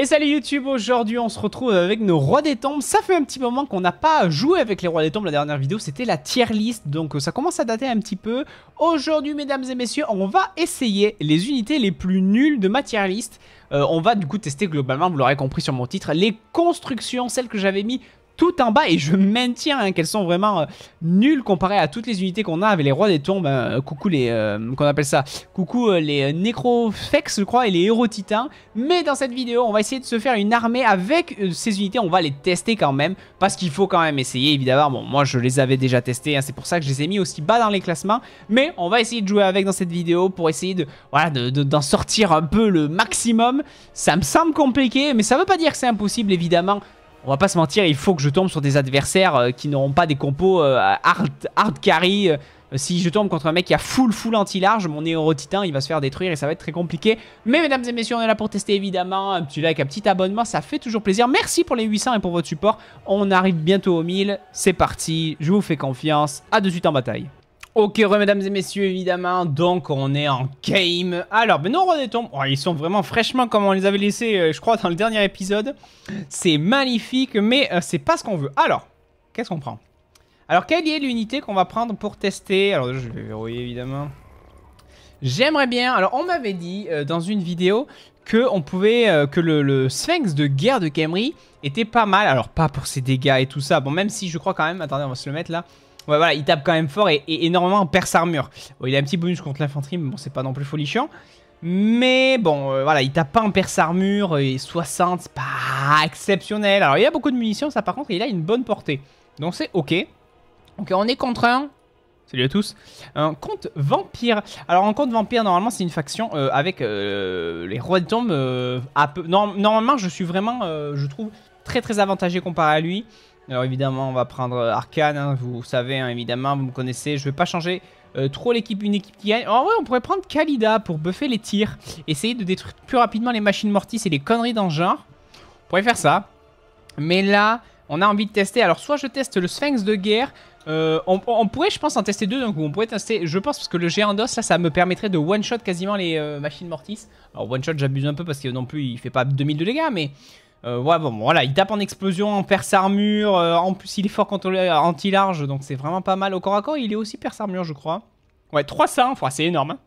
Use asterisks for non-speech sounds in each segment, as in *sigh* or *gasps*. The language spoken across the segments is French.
Et salut YouTube, aujourd'hui on se retrouve avec nos rois des tombes. Ça fait un petit moment qu'on n'a pas joué avec les rois des tombes, la dernière vidéo c'était la tier list, donc euh, ça commence à dater un petit peu. Aujourd'hui mesdames et messieurs, on va essayer les unités les plus nulles de ma tier list. Euh, on va du coup tester globalement, vous l'aurez compris sur mon titre, les constructions, celles que j'avais mis tout en bas et je maintiens hein, qu'elles sont vraiment euh, nulles comparées à toutes les unités qu'on a avec les rois des tombes, hein, euh, coucou les euh, qu'on appelle ça, coucou les nécrofex je crois et les héros titans. Mais dans cette vidéo, on va essayer de se faire une armée avec ces unités, on va les tester quand même parce qu'il faut quand même essayer évidemment. Bon, moi je les avais déjà testées, hein, c'est pour ça que je les ai mis aussi bas dans les classements, mais on va essayer de jouer avec dans cette vidéo pour essayer de voilà d'en sortir un peu le maximum. Ça me semble compliqué, mais ça veut pas dire que c'est impossible évidemment on va pas se mentir, il faut que je tombe sur des adversaires euh, qui n'auront pas des compos euh, hard, hard, carry. Euh, si je tombe contre un mec qui a full full anti-large, mon héros titan il va se faire détruire et ça va être très compliqué. Mais mesdames et messieurs, on est là pour tester évidemment. Un petit like, un petit abonnement, ça fait toujours plaisir. Merci pour les 800 et pour votre support. On arrive bientôt aux 1000. C'est parti, je vous fais confiance. A de suite en bataille. Ok, mesdames et messieurs, évidemment, donc on est en game. Alors, ben non, des Tombes, ils sont vraiment fraîchement comme on les avait laissés, euh, je crois, dans le dernier épisode. C'est magnifique, mais euh, c'est pas ce qu'on veut. Alors, qu'est-ce qu'on prend Alors, quelle est l'unité qu'on va prendre pour tester Alors, je vais verrouiller, évidemment. J'aimerais bien... Alors, on m'avait dit euh, dans une vidéo que on pouvait que le, le, sphinx de guerre de Camry était pas mal. Alors pas pour ses dégâts et tout ça. Bon même si je crois quand même. Attendez, on va se le mettre là. Ouais, voilà, il tape quand même fort et, énormément en perce armure. Bon, il a un petit bonus contre l'infanterie, mais bon, c'est pas non plus folichant. Mais bon, euh, voilà, il tape pas en perce armure et 60, c'est pas exceptionnel. Alors, il a beaucoup de munitions, ça par contre, il a une bonne portée. Donc, c'est ok. Ok, on est contre un. Salut à tous. Un compte vampire. Alors, un compte vampire, normalement, c'est une faction euh, avec euh, les rois de tombe. à peu... normalement, je suis vraiment, je trouve, très très avantagé comparé à lui. Alors évidemment, on va prendre euh, Arcane, hein, vous savez, hein, évidemment, vous me connaissez. Je vais pas changer euh, trop l'équipe, une équipe qui gagne. En vrai, on pourrait prendre Kalida pour buffer les tirs. Essayer de détruire plus rapidement les machines mortices et les conneries dans genre. On pourrait faire ça. Mais là, on a envie de tester. Alors soit je teste le Sphinx de guerre. Euh, on, pourrait, je pense, en tester deux donc On pourrait tester, je pense, parce que le géant d'os, là, ça me permettrait de one-shot quasiment les machines mortices. Alors one-shot, j'abuse un peu parce que non plus, il fait pas 2000 de dégâts, mais... Euh, ouais, bon, voilà, il tape en explosion, en perce armure. Euh, en plus, il est fort contre anti-large, donc c'est vraiment pas mal. Au corps à corps, il est aussi perce armure, je crois. Ouais, 300, hein, enfin, c'est énorme. Hein.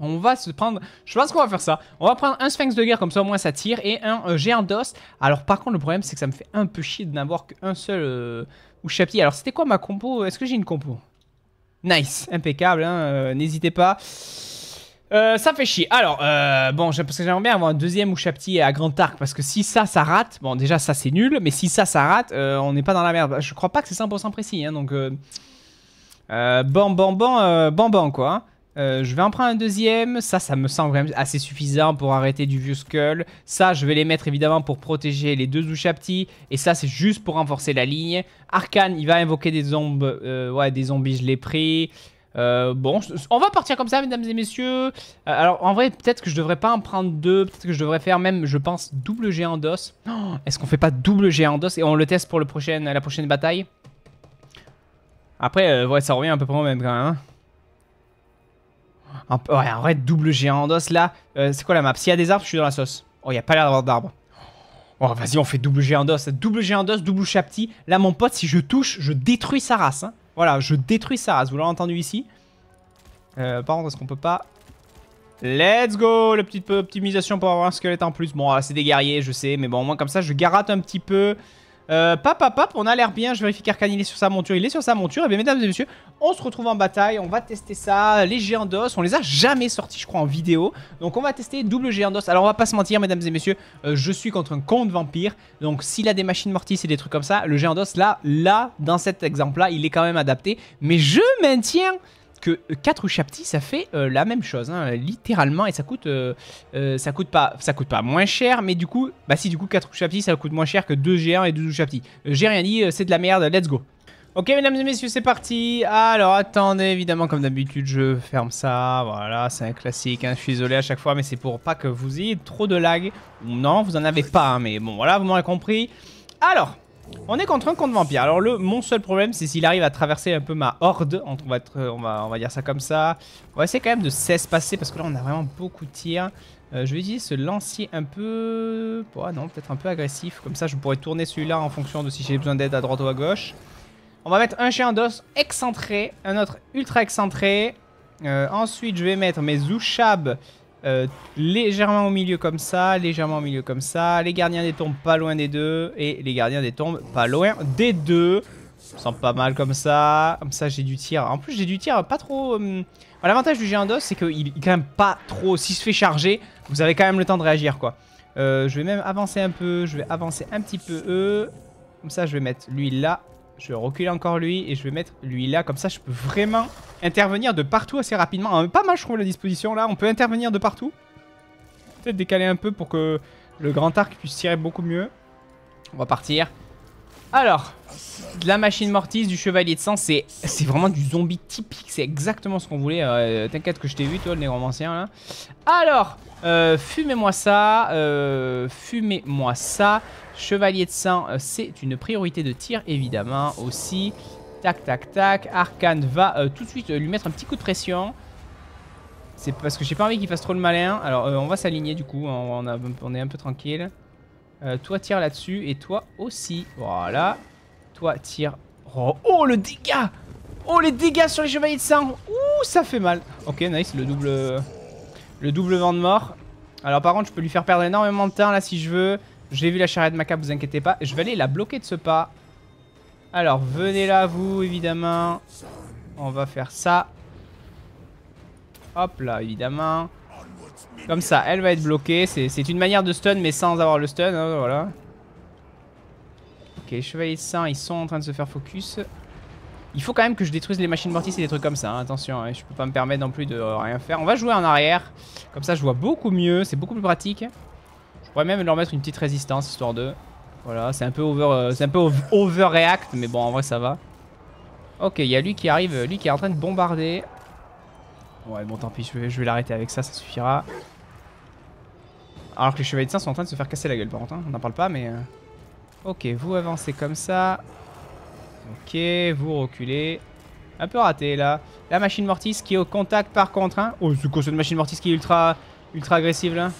On va se prendre... Je pense qu'on va faire ça. On va prendre un Sphinx de guerre, comme ça au moins ça tire, et un euh, géant d'os. Alors par contre, le problème, c'est que ça me fait un peu chier de n'avoir qu'un seul ou chapitre. Alors c'était quoi ma compo Est-ce que j'ai une compo Nice, impeccable, hein, n'hésitez pas. Euh, ça fait chier. Alors, euh, bon, parce que j'aimerais bien avoir un deuxième ou Chapti à Grand Arc, parce que si ça, ça rate, bon, déjà, ça, c'est nul, mais si ça, ça rate, euh, on n'est pas dans la merde. Je crois pas que c'est 100% précis, hein, donc... bon, bon, bon, bon, bon, quoi. je vais en prendre un deuxième, ça, ça me semble assez suffisant pour arrêter du vieux Skull. Ça, je vais les mettre évidemment pour protéger les deux ou Chapti. et ça, c'est juste pour renforcer la ligne. Arcane, il va invoquer des zombies, ouais, des zombies, je l'ai pris. Euh, bon, on va partir comme ça, mesdames et messieurs. Euh, alors, en vrai, peut-être que je devrais pas en prendre deux. Peut-être que je devrais faire même, je pense, double géant d'os. Oh, est-ce qu'on fait pas double géant d'os et on le teste pour le prochain, la prochaine bataille Après, euh, ouais, ça revient à peu près au même quand même. Hein. en, ouais, en vrai, double géant d'os là. C'est quoi la map S'il y a des arbres, je suis dans la sauce. Oh, il n'y a pas l'air d'avoir d'arbres. Oh, vas-y, on fait double géant d'os. Double géant d'os, double chapti. Là, mon pote, si je touche, je détruis sa race. Hein. Voilà, je détruis ça. vous l'avez entendu ici. Euh, par contre, est-ce qu'on peut pas... Let's go La petite optimisation pour avoir un squelette en plus. Bon, ah, c'est des guerriers, je sais, mais bon, au moins comme ça, je garate un petit peu. Euh, on a l'air bien. Je vérifie qu'Arcane il est sur sa monture. Il est sur sa monture. Et eh bien, mesdames et messieurs, on se retrouve en bataille. On va tester ça. Les géants d'os, on les a jamais sortis, je crois, en vidéo. Donc, on va tester double géant d'os. Alors, on va pas se mentir, mesdames et messieurs, euh, je suis contre un compte vampire. Donc, s'il a des machines mortis et des trucs comme ça, le géant d'os, là, là, dans cet exemple-là, il est quand même adapté. Mais je maintiens que 4 Ushapti ça fait euh, la même chose, hein, littéralement, et ça coûte, euh, euh, ça coûte pas, ça coûte pas moins cher, mais du coup, bah si, du coup, 4 Ushapti ça coûte moins cher que 2 géants et 12 Ushapti J'ai rien dit, c'est de la merde, let's go. Ok, mesdames et messieurs, c'est parti. Alors, attendez, évidemment, comme d'habitude, je ferme ça. Voilà, c'est un classique. Hein, je suis isolé à chaque fois, mais c'est pour pas que vous ayez trop de lag. Non, vous en avez pas, hein, mais bon, voilà, vous m'aurez compris. Alors, on est contre un compte vampire. Alors le mon seul problème c'est s'il arrive à traverser un peu ma horde, on va, euh, on, va, on va dire ça comme ça. On va essayer quand même de s'espacer parce que là on a vraiment beaucoup de tirs. Euh, je vais utiliser ce lancier un peu... Oh, non, peut-être un peu agressif. Comme ça je pourrais tourner celui-là en fonction de si j'ai besoin d'aide à droite ou à gauche. On va mettre un chien d'os excentré, un autre ultra excentré. Euh, ensuite je vais mettre mes Zouchab euh, légèrement au milieu comme ça, légèrement au milieu comme ça. Les gardiens des tombes pas loin des deux. Et les gardiens des tombes pas loin des deux. Ça me pas mal comme ça. Comme ça, j'ai du tir. En plus, j'ai du tir pas trop... Euh, l'avantage du géant d'os, c'est qu'il est quand même pas trop... S'il se fait charger, vous avez quand même le temps de réagir, quoi. Euh, je vais même avancer un peu. Je vais avancer un petit peu eux. Comme ça, je vais mettre lui là. Je vais encore lui et je vais mettre lui là. Comme ça, je peux vraiment intervenir de partout assez rapidement. Hein. pas mal, je trouve, la disposition là. On peut intervenir de partout. Peut-être décaler un peu pour que le grand arc puisse tirer beaucoup mieux. On va partir. Alors, la machine mortise, du chevalier de sang, c'est vraiment du zombie typique. C'est exactement ce qu'on voulait. Euh, t'inquiète que je t'ai vu, toi, le négromancien. Là. Alors, euh, fumez-moi ça. Euh, fumez-moi ça. Chevalier de sang, euh, c'est une priorité de tir, évidemment, aussi. Tac, tac, tac. Arcane va euh, tout de suite euh, lui mettre un petit coup de pression. C'est parce que j'ai pas envie qu'il fasse trop le malin. Alors, on va s'aligner, du coup. Hein, on, est un peu tranquille. toi, tire là-dessus. Et toi aussi. Voilà. Toi, tire. Oh, oh, le dégât Oh, les dégâts sur les chevaliers de sang Ouh, ça fait mal. Ok, nice. Le double... Le double vent de mort. Alors, par contre, je peux lui faire perdre énormément de temps, là, si je veux. J'ai vu la charrette maca, vous inquiétez pas. Je vais aller la bloquer de ce pas. Alors, venez là, vous, évidemment. On va faire ça. Hop là, évidemment. Comme ça, elle va être bloquée. C'est une manière de stun, mais sans avoir le stun. Hein, voilà. Ok, chevalier de sang, ils sont en train de se faire focus. Il faut quand même que je détruise les machines mortis et des trucs comme ça. Hein. Attention, Je hein, je peux pas me permettre non plus de rien faire. On va jouer en arrière. Comme ça, je vois beaucoup mieux. C'est beaucoup plus pratique. On pourrait même leur mettre une petite résistance, histoire de... Voilà, c'est un peu over, euh, c'est un peu overreact, mais bon, en vrai, ça va. Ok, il y a lui qui arrive, lui qui est en train de bombarder. Ouais, bon, tant pis, je vais, l'arrêter avec ça, ça suffira. Alors que les chevaliers de Saint sont en train de se faire casser la gueule, par contre, hein, on n'en parle pas, mais... Euh, ok, vous avancez comme ça. Ok, vous reculez. Un peu raté, là. La machine mortise qui est au contact, par contre. Hein. Oh, c'est quoi cette machine mortise qui est ultra, ultra agressive, là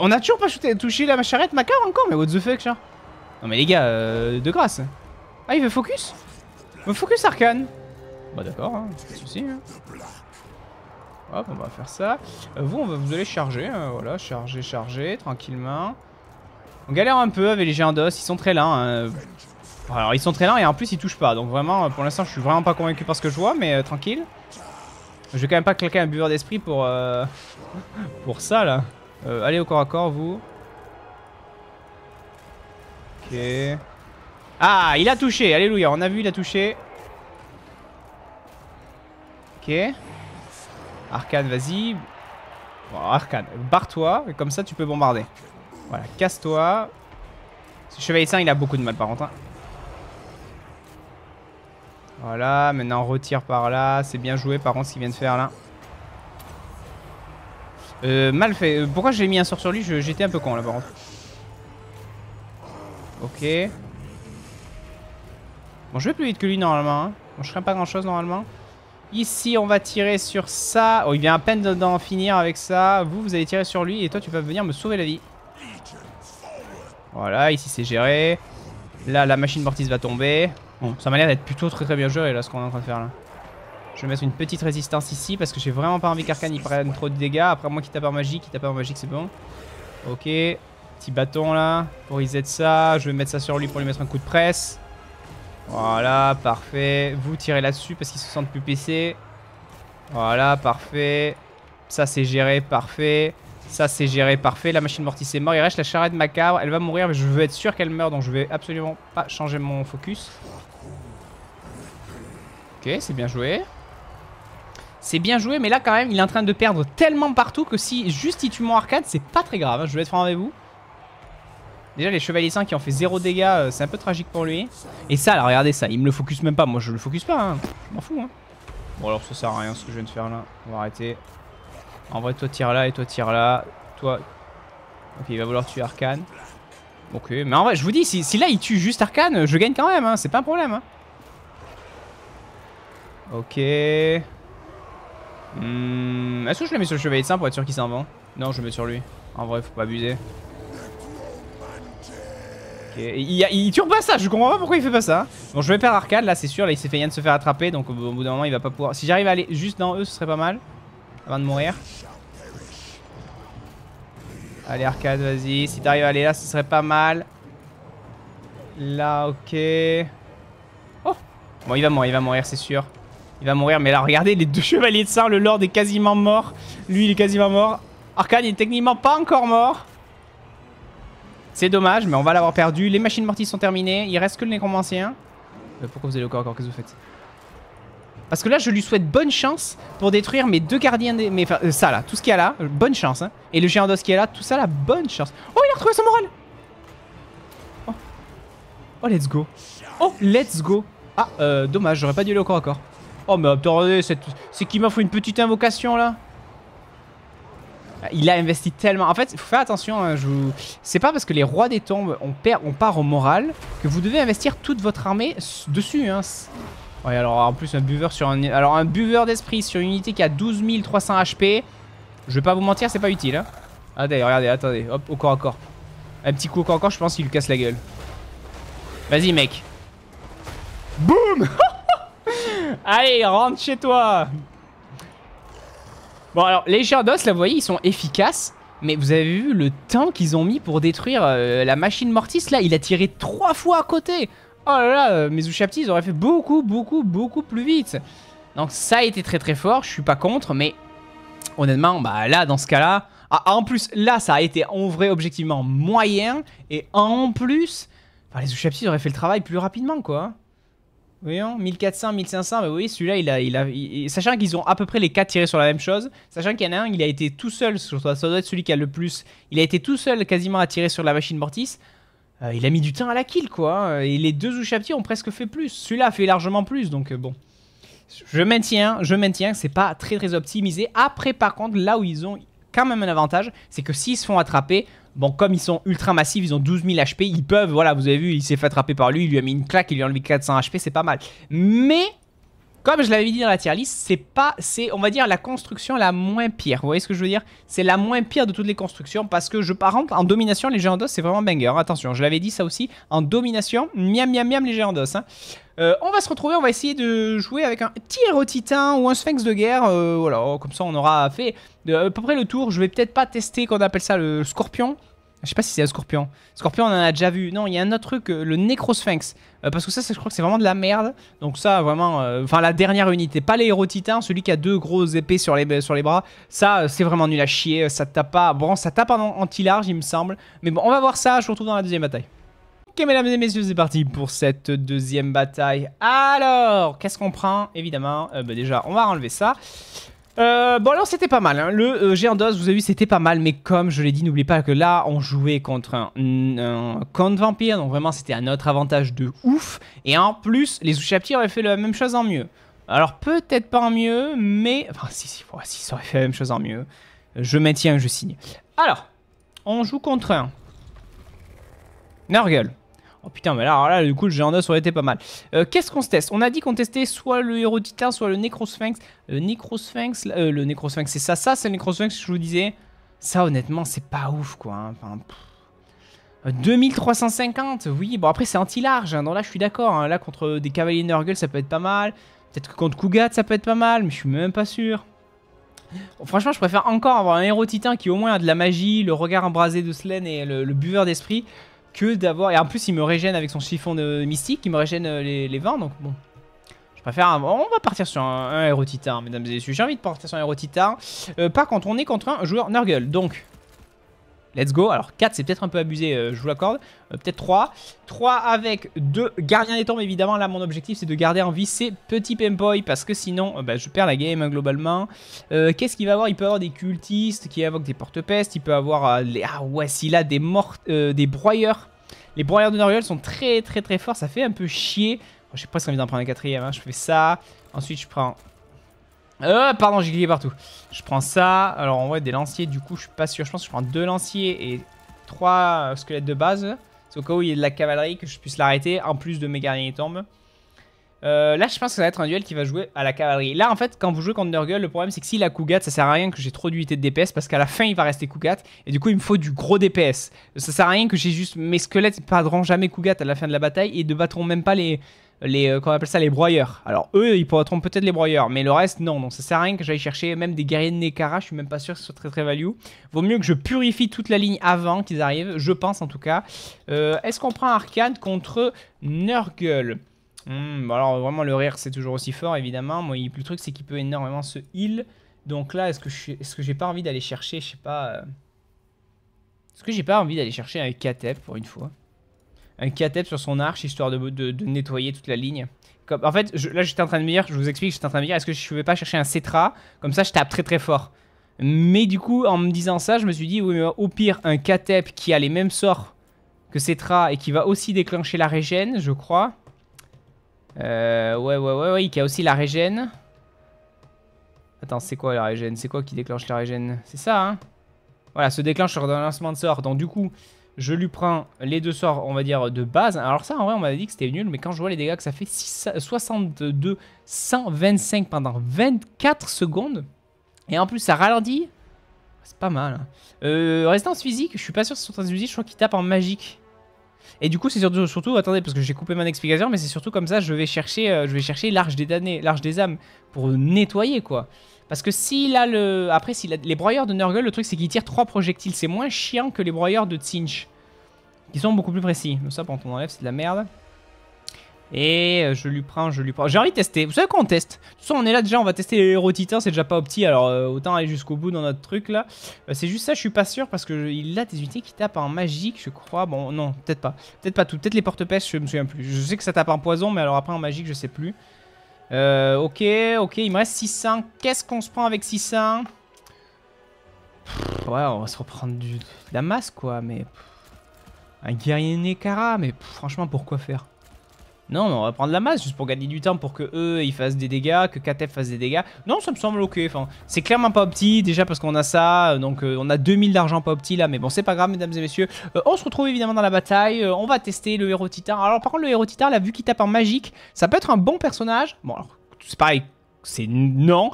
On a toujours pas touché la charrette Macar encore Mais what the fuck, genre Non mais les gars, euh, de grâce. Ah, il veut focus il veut focus Arcane Bah d'accord, hein, pas de soucis. Hein. Hop, on va faire ça. Euh, vous, on va vous allez charger. Hein, voilà, charger, charger, tranquillement. On galère un peu avec les géants d'os, ils sont très lents. Alors, ils sont très lents et en plus, ils touchent pas. Donc vraiment, pour l'instant, je suis vraiment pas convaincu par ce que je vois, mais euh, tranquille. Je vais quand même pas claquer un buveur d'esprit pour, *laughs* pour ça, là. Euh, allez au corps à corps, vous. Ok. Ah, il a touché, alléluia. On a vu, il a touché. Ok. Arcane, vas-y. Arcane, barre-toi, comme ça tu peux bombarder. Voilà, casse-toi. Ce chevalier saint, il a beaucoup de mal par contre. Hein. Voilà, maintenant on retire par là. C'est bien joué par contre ce qu'il vient de faire là. Euh, mal fait. Euh, pourquoi j'ai mis un sort sur lui J'étais un peu con là par contre. Ok. Bon, je vais plus vite que lui normalement. Hein. Bon, je crains pas grand chose normalement. Ici, on va tirer sur ça. Oh, il vient à peine d'en finir avec ça. Vous, vous allez tirer sur lui et toi, tu vas venir me sauver la vie. Voilà, ici c'est géré. Là, la machine mortise va tomber. Bon, ça m'a l'air d'être plutôt très très bien joué là ce qu'on est en train de faire là. Je vais mettre une petite résistance ici parce que j'ai vraiment pas envie qu'Arkane il prenne trop de dégâts. Après moi qui tape en magie, qui tape en magique, c'est bon. Ok, petit bâton là pour reset ça. Je vais mettre ça sur lui pour lui mettre un coup de presse. Voilà, parfait. Vous tirez là-dessus parce qu'ils se sent plus PC. Voilà, parfait. Ça c'est géré, parfait. Ça c'est géré, parfait. La machine mortis est mort. Il reste la charrette macabre. Elle va mourir mais je veux être sûr qu'elle meurt donc je vais absolument pas changer mon focus. Ok, c'est bien joué. C'est bien joué, mais là quand même, il est en train de perdre tellement partout que si juste il tue mon Arcane, c'est pas très grave. Hein. je vais être franc avec vous. Déjà, les chevaliers saints qui ont fait zéro dégâts, euh, c'est un peu tragique pour lui. Et ça, là, regardez ça, il me le focus même pas. Moi, je le focus pas, hein. je m'en fous. Hein. Bon, alors ça sert à rien ce que je viens de faire là. On va arrêter. En vrai, toi, tire là et toi, tire là. Toi. Ok, il va vouloir tuer Arcane. Ok, mais en vrai, je vous dis, si, là il tue juste Arcane, je gagne quand même, hein. c'est pas un problème. Ok. Hum, Est-ce que je le mets sur le chevalier de Saint pour être sûr qu'il s'en va Non, je le mets sur lui. En vrai, faut pas abuser. Il, ne tue pas ça, je comprends pas pourquoi il fait pas ça. Bon, je vais faire arcade là, c'est sûr. Là, il s'est fait de se faire attraper, donc au bout d'un moment, il va pas pouvoir. Si j'arrive à aller juste dans eux, ce serait pas mal. Avant de mourir. Allez, arcade, vas-y. Si t'arrives à aller là, ce serait pas mal. Là, ok. Oh Bon, il va mourir, il va mourir, c'est sûr. Il va mourir. Mais là, regardez, les deux chevaliers de sang, le Lord est quasiment mort. Lui, il est quasiment mort. Arcane il est techniquement pas encore mort. C'est dommage, mais on va l'avoir perdu. Les machines mortis sont terminées. Il reste que le nécromancien. Euh, pourquoi vous allez le corps encore Qu'est-ce que vous faites Parce que là, je lui souhaite bonne chance pour détruire mes deux gardiens. Des... enfin, euh, ça là, tout ce qu'il y a là, bonne chance. Hein. Et le géant d'os qui est là, tout ça là, bonne chance. Oh, il a retrouvé son moral Oh, oh let's go. Oh, let's go. Ah, euh, dommage, j'aurais pas dû aller au corps à corps. Oh mais attendez, c'est qu'il m'a fait une petite invocation là il a investi tellement. En fait, il faut faire attention. Hein, je vous... C'est pas parce que les rois des tombes, on, perd, part au moral, que vous devez investir toute votre armée dessus. Hein. Ouais, alors en plus, un buveur sur un. Alors, un buveur d'esprit sur une unité qui a 12 300 HP. Je vais pas vous mentir, c'est pas utile. Hein. Attendez, ah, regardez, attendez. Hop, au corps à corps. Un petit coup au corps je pense qu'il lui casse la gueule. Vas-y, mec. Boum *laughs* Allez, rentre chez toi Bon, alors, les Jardos, là, vous voyez, ils sont efficaces. Mais vous avez vu le temps qu'ils ont mis pour détruire euh, la machine Mortis Là, il a tiré trois fois à côté Oh là là, euh, mes ils auraient fait beaucoup, beaucoup, beaucoup plus vite Donc ça a été très très fort, je suis pas contre, mais honnêtement, bah là, dans ce cas-là... Ah, en plus, là, ça a été en vrai, objectivement, moyen, et en plus... les ils auraient fait le travail plus rapidement, quoi hein. Voyons, 1400, 1500, mais oui, celui-là, il a, il a, sachant qu'ils ont à peu près les 4 tirés sur la même chose, sachant qu'il y en a un, il a été tout seul, ça doit être celui qui a le plus, il a été tout seul quasiment à tirer sur la machine Mortis, euh, il a mis du temps à la kill, quoi, hein. et les deux Ushapti ont presque fait plus, celui-là a fait largement plus, donc euh, bon. Je maintiens, je maintiens, c'est pas très très optimisé, après par contre, là où ils ont quand même un avantage, c'est que s'ils se font attraper, Bon, comme ils sont ultra massifs, ils ont 12 000 HP, ils peuvent, voilà, vous avez vu, il s'est fait attraper par lui, il lui a mis une claque, il lui a enlevé 400 HP, c'est pas mal. Mais, comme je l'avais dit dans la tier list, c'est pas, c'est, on va dire, la construction la moins pire. Vous voyez ce que je veux dire C'est la moins pire de toutes les constructions parce que je par exemple, en domination, les géandos, c'est vraiment banger. Attention, je l'avais dit ça aussi, en domination, miam miam miam les géandos. Hein. Euh, on va se retrouver, on va essayer de jouer avec un petit héros titan ou un sphinx de guerre. Euh, voilà, comme ça on aura fait euh, à peu près le tour. Je vais peut-être pas tester qu'on appelle ça le scorpion. Je sais pas si c'est un scorpion. Scorpion, on en a déjà vu. Non, il y a un autre truc, le nécro sphinx parce que ça, je crois que c'est vraiment de la merde. Donc ça, vraiment... Enfin, la dernière unité. Pas les héros celui qui a deux grosses épées sur les, sur les bras. Ça, c'est vraiment nul à chier. Ça tape pas... Bon, ça tape en anti-large, il me semble. Mais bon, on va voir ça. Je vous retrouve dans la deuxième bataille. Ok, mesdames et messieurs, c'est parti pour cette deuxième bataille. Alors, qu'est-ce qu'on prend Évidemment, euh, ben déjà, on va enlever ça. Euh, bon alors c'était pas mal, hein. le euh, géant vous avez vu c'était pas mal mais comme je l'ai dit n'oubliez pas que là on jouait contre un, un contre vampire donc vraiment c'était un autre avantage de ouf et en plus les sous auraient fait la même chose en mieux. Alors peut-être pas en mieux mais enfin si si, si ça aurait fait la même chose en mieux je maintiens je signe. Alors on joue contre un Nurgle Oh putain, mais là, du coup, le géant d'os aurait été pas mal. Euh, qu'est-ce qu'on se teste On a dit qu'on testait soit le héros titan, soit le Necrosphinx. Le Necrosphinx, sphinx euh, le c'est ça, ça, c'est le Necrosphinx, je vous disais. Ça, honnêtement, c'est pas ouf, quoi. 2350, hein. oui. Bon, après, c'est anti-large. Donc hein. là, je suis d'accord. Hein. Là, contre des cavaliers Nurgle, ça peut être pas mal. Peut-être que contre Kugat, ça peut être pas mal, mais je suis même pas sûr. franchement, je préfère encore avoir un héros titan qui au moins a de la magie, le regard embrasé de Slen et le buveur d'esprit, que d'avoir... Et en plus, il me régène avec son chiffon de mystique, il me régène euh, les, vins. donc bon. Je préfère... On va partir sur un, un héros hein, mesdames et messieurs. J'ai envie de partir sur un héros titan. Euh, pas quand on est contre un joueur Nurgle, donc... Let's go. Alors 4, c'est peut-être un peu abusé, euh, je vous l'accorde. Euh, peut-être 3. 3 avec 2 gardiens des tombes, évidemment. Là, mon objectif, c'est de garder en vie ces petits pimpoy parce que sinon, euh, bah, je perds la game, hein, globalement. Qu'est-ce qu'il va avoir Il peut avoir des cultistes, qui invoquent des porte-pestes, il peut avoir les... Ah ouais, s'il a des, morts, des broyeurs. Les broyeurs de Noriol sont très, très, très forts. Ça fait un peu chier. J'ai presque envie d'en prendre un quatrième. Hein. Je fais ça. Ensuite, je prends euh, pardon, j'ai glissé partout. Je prends ça. Alors, on va des lanciers, du coup, je suis pas sûr. Je pense que je prends deux lanciers et trois euh, squelettes de base. C'est au cas où il y a de la cavalerie que je puisse l'arrêter, en plus de mes gardiens tombe tombes. Euh, là, je pense que ça va être un duel qui va jouer à la cavalerie. Là, en fait, quand vous jouez contre Nurgle, le problème c'est que si a Kugat, ça sert à rien que j'ai trop d'unités de DPS parce qu'à la fin il va rester Kugat et du coup il me faut du gros DPS. Ça sert à rien que j'ai juste mes squelettes ne perdront jamais Kugat à la fin de la bataille et ne battront même pas les, les, euh, qu'on appelle ça les broyeurs. Alors eux, ils pourront peut-être les broyeurs, mais le reste, non. Donc ça sert à rien que j'aille chercher même des guerriers de Nekara, je suis même pas sûr que ce soit très très value. Vaut mieux que je purifie toute la ligne avant qu'ils arrivent, je pense en tout cas. Euh, est-ce qu'on prend arcane contre Nurgle hmm, bah Alors vraiment, le rire c'est toujours aussi fort évidemment. Moi, le truc c'est qu'il peut énormément se heal. Donc là, est-ce que j'ai pas envie d'aller chercher, je sais pas... Euh, est-ce que j'ai pas envie d'aller chercher Avec Katep pour une fois un catep sur son arche histoire de, de, nettoyer toute la ligne. en fait, je, là j'étais en train de me dire, je vous explique, j'étais en train de me dire, est-ce que je ne vais pas chercher un Cetra Comme ça, je tape très très fort. Mais du coup, en me disant ça, je me suis dit, oui, au pire, un catep qui a les mêmes sorts que Cetra et qui va aussi déclencher la régène, je crois. Euh, ouais, ouais, ouais, ouais, qui a aussi la régène. Attends, c'est quoi la régène C'est quoi qui déclenche la régène C'est ça, hein Voilà, se déclenche sur un lancement de sort. Donc du coup, je lui prends les deux sorts, on va dire, de base. Alors ça, en vrai, on m'avait dit que c'était nul, mais quand je vois les dégâts que ça fait 62, 125 pendant 24 secondes, et en plus ça ralentit, c'est pas mal. Hein. Euh, restance physique, je suis pas sûr sur résistance physique, je crois qu'il tape en magique. Et du coup, c'est surtout, attendez, parce que j'ai coupé mon explication, mais c'est surtout comme ça, je vais chercher, euh, je vais chercher l'arche des damnés, l'arche des âmes, pour nettoyer, quoi. Parce que s'il a le... Après, les broyeurs de Nurgle, le truc c'est qu'il tire 3 projectiles. C'est moins chiant que les broyeurs de Tsinch. Qui sont beaucoup plus précis. Mais ça, pendant on enlève, c'est de la merde. Et euh, je lui prends, je lui prends. J'ai envie de tester. Vous savez quoi on teste De toute on est là déjà, on va tester les héros titans. C'est déjà pas opti, alors euh, autant aller jusqu'au bout dans notre truc là. Euh, c'est juste ça, je suis pas sûr parce que il a des unités qui tapent en magique, je crois. Bon, non, peut-être pas. Peut-être pas tout. Peut-être les porte-pêches, je me souviens plus. Je sais que ça tape en poison, mais alors après en magique, je sais plus. Euh, ok, ok, il me reste 600. Qu'est-ce qu'on se prend avec 600 Ouais, on va se reprendre du, de la masse, quoi, mais... un guerrier Nekara, mais franchement, pourquoi faire non, on va prendre la masse juste pour gagner du temps, pour que eux ils fassent des dégâts, que Katef fasse des dégâts. Non, ça me semble ok. Enfin, c'est clairement pas petit, déjà parce qu'on a ça. Euh, donc, euh, on a 2000 d'argent pas petit là, mais bon, c'est pas grave, mesdames et messieurs. Euh, on se retrouve évidemment dans la bataille. on va tester le héros titan. Alors, par contre, le héros titan, la vu qu'il tape en magique, ça peut être un bon personnage. Bon, alors, c'est pareil, c'est non,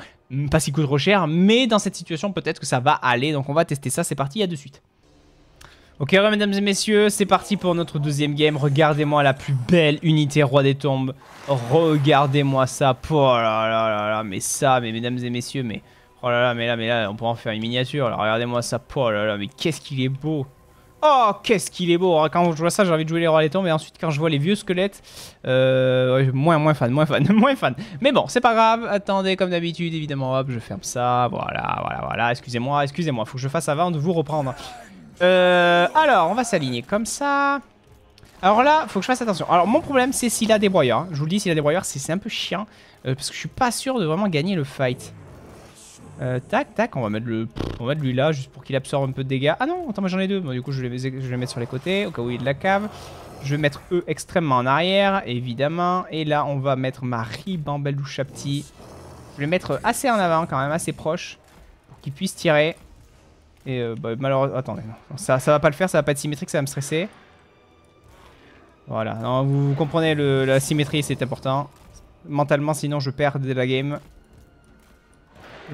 pas si coûte trop cher, mais dans cette situation, peut-être que ça va aller. Donc, on va tester ça. C'est parti, à de suite. Ok, mesdames et messieurs, c'est parti pour notre deuxième game. Regardez-moi la plus belle unité roi des tombes. Regardez-moi ça. Oh là là là là, mais ça, mais mesdames et messieurs, mais... Oh là là, mais là, mais là, on pourrait en faire une miniature. regardez-moi ça. Oh là là, mais qu'est-ce qu'il est beau. Oh, qu'est-ce qu'il est beau. quand je vois ça, j'ai envie de jouer les rois des tombes. Et ensuite, quand je vois les vieux squelettes, euh, moins, moins fan, moins fan, *laughs* moins fan. Mais bon, c'est pas grave. Attendez, comme d'habitude, évidemment, hop, je ferme ça. Voilà, voilà, voilà. Excusez-moi, excusez-moi. Faut que je fasse avant de vous reprendre. Hein. Euh, alors, on va s'aligner comme ça. Alors là, faut que je fasse attention. Alors, mon problème, c'est s'il a des broyeurs. Hein. Je vous le dis, s'il a des broyeurs, c'est un peu chiant. Euh, parce que je suis pas sûr de vraiment gagner le fight. Euh, tac, tac, on va mettre le, on va lui là, juste pour qu'il absorbe un peu de dégâts. Ah non, attends, moi j'en ai deux. Bon, du coup, je vais, les mettre sur les côtés, au cas où il y a de la cave. Je vais mettre eux extrêmement en arrière, évidemment. Et là, on va mettre ma ribambelle Chapti. Je vais mettre assez en avant, quand même, assez proche, pour qu'il puisse tirer. Et euh, bah, malheureusement... Attendez, Ça, ça va pas le faire, ça va pas être symétrique, ça va me stresser. Voilà, non, vous, comprenez, le, la symétrie c'est important. Mentalement, sinon je perds de la game.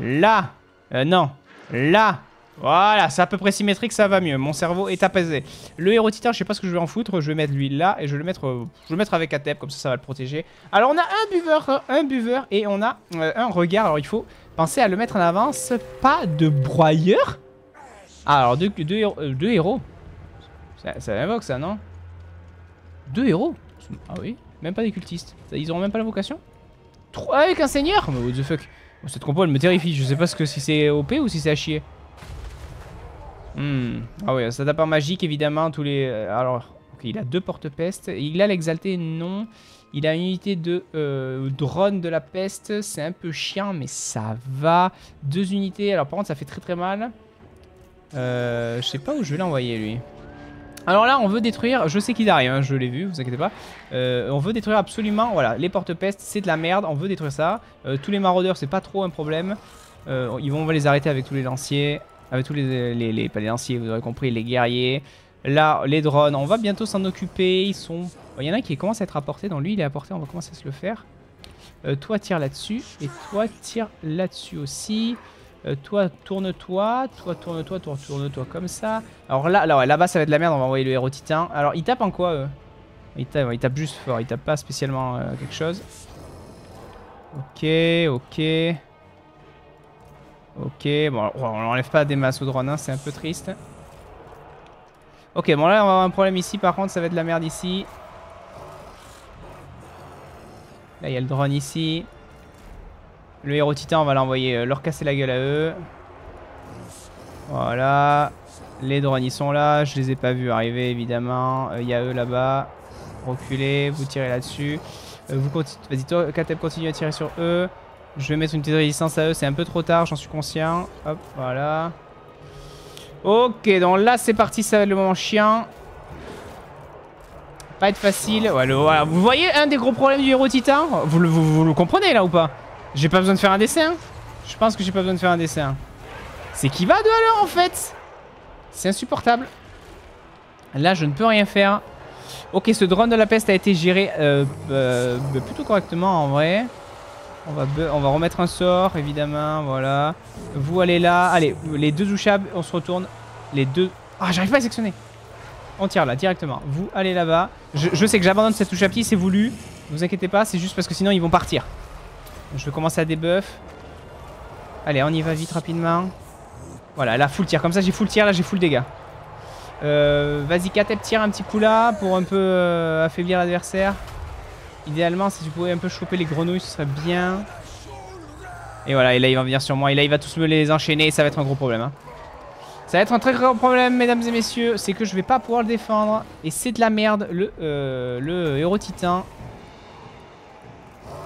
Là euh, Non Là Voilà, c'est à peu près symétrique, ça va mieux. Mon cerveau est apaisé. Le héros titan, je sais pas ce que je vais en foutre. Je vais mettre lui là et je vais le mettre, euh, je vais le mettre avec Atep, comme ça, ça va le protéger. Alors, on a un buveur, un buveur et on a un regard. Alors, il faut penser à le mettre en avance. Pas de broyeur ah, alors deux, euh, héros. Ça, invoque ça, non Deux héros Ah oui, même pas des cultistes. ils auront même pas la vocation Trois ah, avec un seigneur oh, Mais what the fuck oh, Cette compo elle me terrifie, je sais pas ce que si c'est OP ou si c'est à chier. Hmm. Ah oui, ça tape en magique évidemment, tous les... Euh, alors, il a deux porte-peste. Il a l'exalté, non. Il a une unité de euh, drone de la peste, c'est un peu chiant mais ça va. Deux unités, alors par contre ça fait très très mal. Euh, je sais pas où je vais l'envoyer lui. Alors là, on veut détruire, je sais qu'il arrive, rien. Hein, je l'ai vu, vous inquiétez pas. Euh, on veut détruire absolument, voilà, les porte-pestes, c'est de la merde, on veut détruire ça. Euh, tous les maraudeurs, c'est pas trop un problème. ils vont, on va les arrêter avec tous les lanciers, avec tous les, les, les, pas les lanciers, vous aurez compris, les guerriers. Là, les drones, on va bientôt s'en occuper, ils sont... Il y en a un qui commence à être apporté, donc lui il est apporté, on va commencer à se le faire. toi tire là-dessus, et toi tire là-dessus aussi. Euh, toi, tourne-toi. Toi, tourne-toi, tourne-toi tourne -toi, comme ça. Alors là, là-bas, ça va être de la merde. On va envoyer le héros titan. Alors, il tape en quoi, eux il tape, il tape, juste fort. Il tape pas spécialement euh, quelque chose. Ok, ok. Ok, bon, on enlève pas des masses au drone, hein, c'est un peu triste. Ok, bon là, on va avoir un problème ici. Par contre, ça va être de la merde ici. Là, il y a le drone ici. Le héros titan, on va l'envoyer euh, leur casser la gueule à eux. Voilà. Les drones, ils sont là. Je les ai pas vus arriver, évidemment. Il euh, y a eux là-bas. Reculez, vous tirez là-dessus. Euh, vous Vas-y, toi, Katep, continue à tirer sur eux. Je vais mettre une petite résistance à eux. C'est un peu trop tard, j'en suis conscient. Hop, voilà. Ok, donc là, c'est parti. Ça va être le moment chien. Pas être facile. voilà. Vous voyez un des gros problèmes du héros titan vous le comprenez, là, ou pas j'ai pas besoin de faire un dessin. Hein. Je pense que j'ai pas besoin de faire un dessin. C'est qui va de alors en fait C'est insupportable. Là, je ne peux rien faire. Ok, ce drone de la peste a été géré euh, euh, bah, plutôt correctement en vrai. On va, on va remettre un sort, évidemment, voilà. Vous allez là. Allez, les deux ouchables, on se retourne. Les deux... Ah, j'arrive pas à sectionner. On tire là, directement. Vous allez là-bas. Je, sais que j'abandonne cette touche à c'est voulu. Ne vous inquiétez pas, c'est juste parce que sinon ils vont partir. Je vais commencer à débuff. Allez, on y va vite rapidement. Voilà, là, full tir. Comme ça, j'ai full tir, là, j'ai full dégâts. Euh, vas-y, Katep tire un petit coup là pour un peu euh, affaiblir l'adversaire. Idéalement, si tu pouvais un peu choper les grenouilles, ce serait bien. Et voilà, et là, il va venir sur moi. Et là, il va tous me les enchaîner ça va être un gros problème. Hein. Ça va être un très gros problème, mesdames et messieurs. C'est que je vais pas pouvoir le défendre. Et c'est de la merde, le, euh, le héros titan.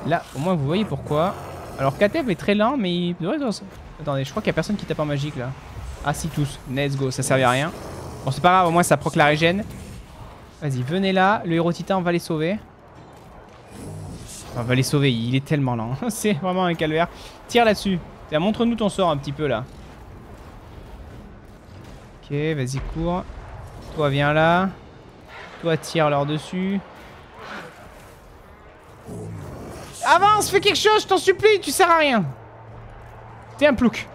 Là, au moins, vous voyez pourquoi. Alors, Katev est très lent, mais il devrait... Attendez, je crois qu'il n'y a personne qui tape en magique, là. Ah, si, tous. Let's go, ça servait à rien. Bon, c'est pas grave, au moins, ça proque la régène. Vas-y, venez là. Le héros titan, on va les sauver. On va les sauver, il est tellement lent. *laughs* c'est vraiment un calvaire. Tire là-dessus. Montre-nous ton sort un petit peu, là. Ok, vas-y, cours. Toi, viens là. Toi, tire leur dessus. Avance, fais quelque chose, je t'en supplie, tu sers à rien. T'es un plouc.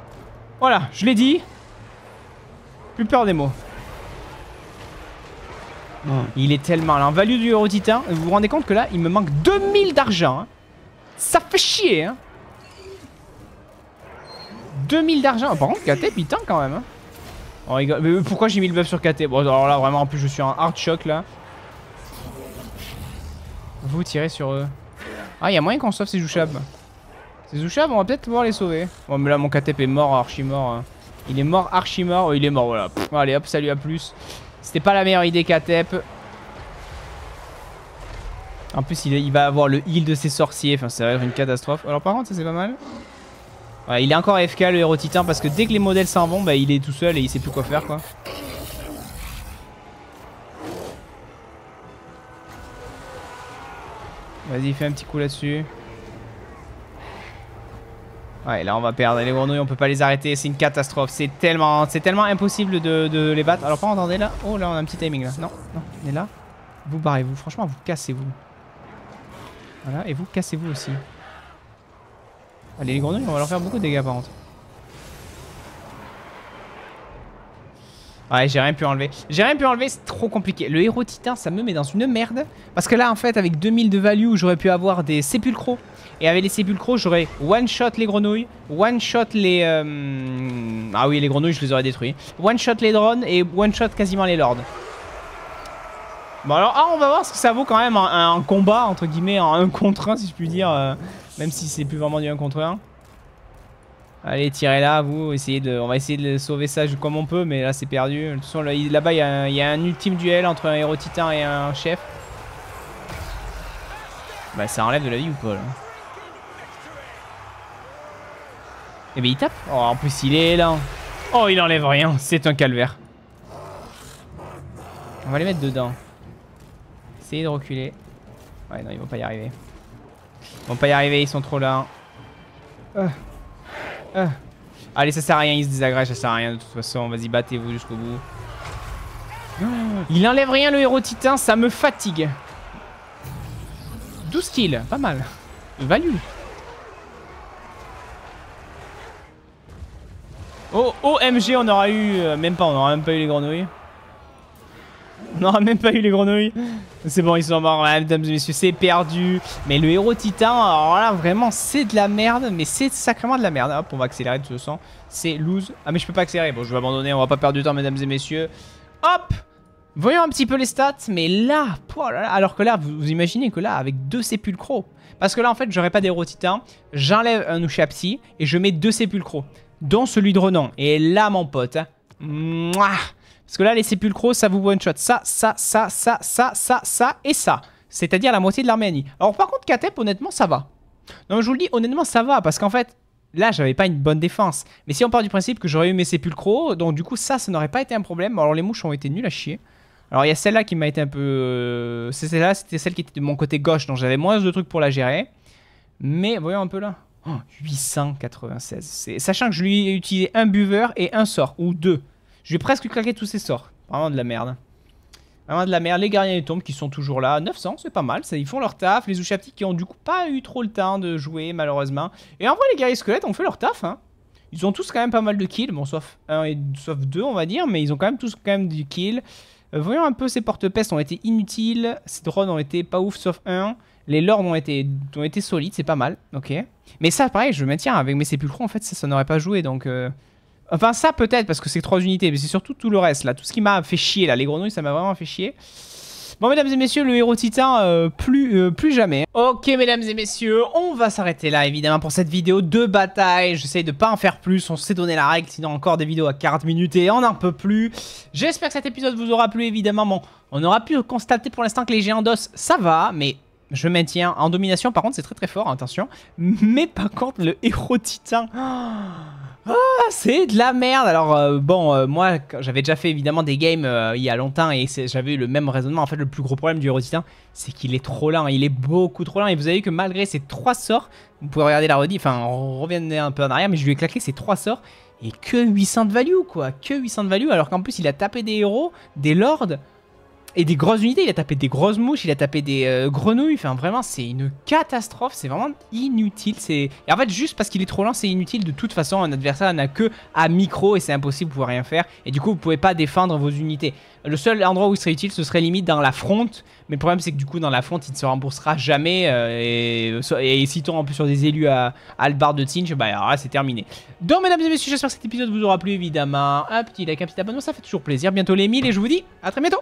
Voilà, je l'ai dit. Plus peur des mots. Il est tellement là. En value du héros titan, vous vous rendez compte que là, il me manque 2000 d'argent. Hein. Ça fait chier. Hein. 2000 d'argent. par contre, KT, putain, quand même. Hein. Mais pourquoi j'ai mis le buff sur KT Bon, alors là, vraiment, en plus, je suis en hard shock là. Vous tirez sur eux. Ah, il y a moyen qu'on sauve ces Zouchabs. Ces Zouchabs, on va peut-être pouvoir les sauver. Bon, mais là, mon Katep est mort, archi mort. Hein. Il est mort, archi mort. il est mort, voilà. allez, hop, salut, à plus. C'était pas la meilleure idée, Katep. En plus, il, va avoir le heal de ses sorciers. Enfin, ça va être une catastrophe. Alors, par contre, ça, c'est pas mal. Ouais, il est encore FK le héros titan, parce que dès que les modèles s'en vont, bah, il est tout seul et il sait plus quoi faire, quoi. Vas-y, fais un petit coup là-dessus. Ouais, là on va perdre. Les grenouilles, on peut pas les arrêter. C'est une catastrophe. C'est tellement, c'est tellement impossible de, les battre. Alors, pas entendez là. Oh là, on a un petit timing là. Non, non, est là. Vous barrez-vous. Franchement, vous cassez-vous. Voilà, et vous cassez-vous aussi. Allez, les grenouilles, on va leur faire beaucoup de dégâts par contre. Ouais, j'ai rien pu enlever. J'ai rien pu enlever, c'est trop compliqué. Le héros titan, ça me met dans une merde. Parce que là, en fait, avec 2000 de value, j'aurais pu avoir des sépulcros. Et avec les sépulcros, j'aurais one-shot les grenouilles, one-shot les... Euh, ah oui, les grenouilles, je les aurais détruits. One-shot les drones et one-shot quasiment les lords. Bon alors, ah, on va voir ce que ça vaut quand même un, combat, entre guillemets, en 1 contre 1, si je puis dire. Euh, même si c'est plus vraiment du 1 contre 1. Allez, tirez là, vous. Essayez de, on va essayer de sauver ça comme on peut, mais là, c'est perdu. De toute façon, là-bas, il y, a un ultime duel entre un héros titan et un chef. Bah, ça enlève de la vie ou pas, Et Eh bien, il tape. Oh, en plus, il est là. Oh, il enlève rien. C'est un calvaire. On va les mettre dedans. Essayez de reculer. Ouais, non, ils vont pas y arriver. Ils vont pas y arriver, ils sont trop là. Ah. Allez, ça sert à rien, il se désagrège, ça sert à rien de toute façon. Vas-y, battez-vous jusqu'au bout. Ah. Il enlève rien, le héros titan, ça me fatigue. 12 kills, pas mal. Value. Oh, OMG, on aura eu... Euh, même pas, on aura même pas eu les grenouilles. On n'aura même pas eu les grenouilles. C'est bon, ils sont morts, hein, mesdames et messieurs, c'est perdu. Mais le héros titan, alors là, vraiment, c'est de la merde, mais c'est sacrément de la merde. Hop, on va accélérer de ce sens. C'est lose. Ah, mais je peux pas accélérer. Bon, je vais abandonner, on va pas perdre du temps, mesdames et messieurs. Hop Voyons un petit peu les stats, mais là, alors que là, vous, imaginez que là, avec deux sépulcros, parce que là, en fait, j'aurais pas d'héros titan, j'enlève un Ushapsi et je mets deux sépulcros, dont celui de Renan. Et là, mon pote, hein, parce que là, les sépulcros, ça vous one-shot. Ça, ça, ça, ça, ça, ça, ça et ça. C'est-à-dire la moitié de l'Arménie. Alors par contre, Katep, honnêtement, ça va. Non, je vous le dis, honnêtement, ça va. Parce qu'en fait, là, j'avais pas une bonne défense. Mais si on part du principe que j'aurais eu mes sépulcros, donc du coup, ça, ça n'aurait pas été un problème. Alors les mouches ont été nulles à chier. Alors il y a celle-là qui m'a été un peu... Euh, c'est celle-là, c'était celle qui était de mon côté gauche, donc j'avais moins de trucs pour la gérer. Mais voyons un peu là. Oh, 896. Sachant que je lui ai utilisé un buveur et un sort, ou deux. Je vais presque claquer tous ces sorts. Vraiment de la merde. Vraiment de la merde. Les gardiens des tombes qui sont toujours là. 900, c'est pas mal. Ça, ils font leur taf. Les Ushapti qui ont du coup pas eu trop le temps de jouer, malheureusement. Et en vrai, les guerriers squelettes ont fait leur taf. Hein. Ils ont tous quand même pas mal de kills. Bon, sauf 1 et sauf deux, on va dire. Mais ils ont quand même tous quand même du kill. Euh, voyons un peu. Ces porte-pestes ont été inutiles. Ces drones ont été pas ouf, sauf 1. Les lords ont été, ont été solides, c'est pas mal, ok. Mais ça, pareil, je maintiens, avec mes sépulcros, en fait, ça, n'aurait pas joué, donc... Euh, Enfin, ça peut-être, parce que c'est trois unités, mais c'est surtout tout le reste, là. Tout ce qui m'a fait chier, là. Les grenouilles, ça m'a vraiment fait chier. Bon, mesdames et messieurs, le héros titan, euh, plus, euh, plus jamais. Ok, mesdames et messieurs, on va s'arrêter là, évidemment, pour cette vidéo de bataille. J'essaye de pas en faire plus, on s'est donné la règle, sinon encore des vidéos à 40 minutes et on n'en peut plus. J'espère que cet épisode vous aura plu, évidemment. Bon, on aura pu constater pour l'instant que les géants d'os, ça va, mais je maintiens. En domination, par contre, c'est très très fort, attention. Mais par contre, le héros titan... Oh, *gasps* c'est de la merde Alors euh, bon, euh, moi j'avais déjà fait évidemment des games euh, il y a longtemps et j'avais eu le même raisonnement. En fait le plus gros problème du héros titan, c'est qu'il est trop lent, il est beaucoup trop lent. Et vous avez vu que malgré ses trois sorts, vous pouvez regarder la redit, enfin on revient un peu en arrière, mais je lui ai claqué ses trois sorts et que 800 de value quoi, que 800 de value alors qu'en plus il a tapé des héros, des lords. Et des grosses unités, il a tapé des grosses mouches, il a tapé des euh, grenouilles. Enfin, vraiment, c'est une catastrophe. C'est vraiment inutile. C'est en fait juste parce qu'il est trop lent, c'est inutile. De toute façon, un adversaire n'a que à micro et c'est impossible, de pouvoir rien faire. Et du coup, vous pouvez pas défendre vos unités. Le seul endroit où il serait utile, ce serait limite dans la fronte. Mais le problème, c'est que du coup, dans la fronte, il ne se remboursera jamais. Euh, et, et, si t'es en plus sur des élus à, le bar de Tinge, bah c'est terminé. Donc, mesdames et messieurs, j'espère que cet épisode vous aura plu, évidemment. Un petit like, un petit abonnement, ça fait toujours plaisir. Bientôt les 1000 et je vous dis à très bientôt.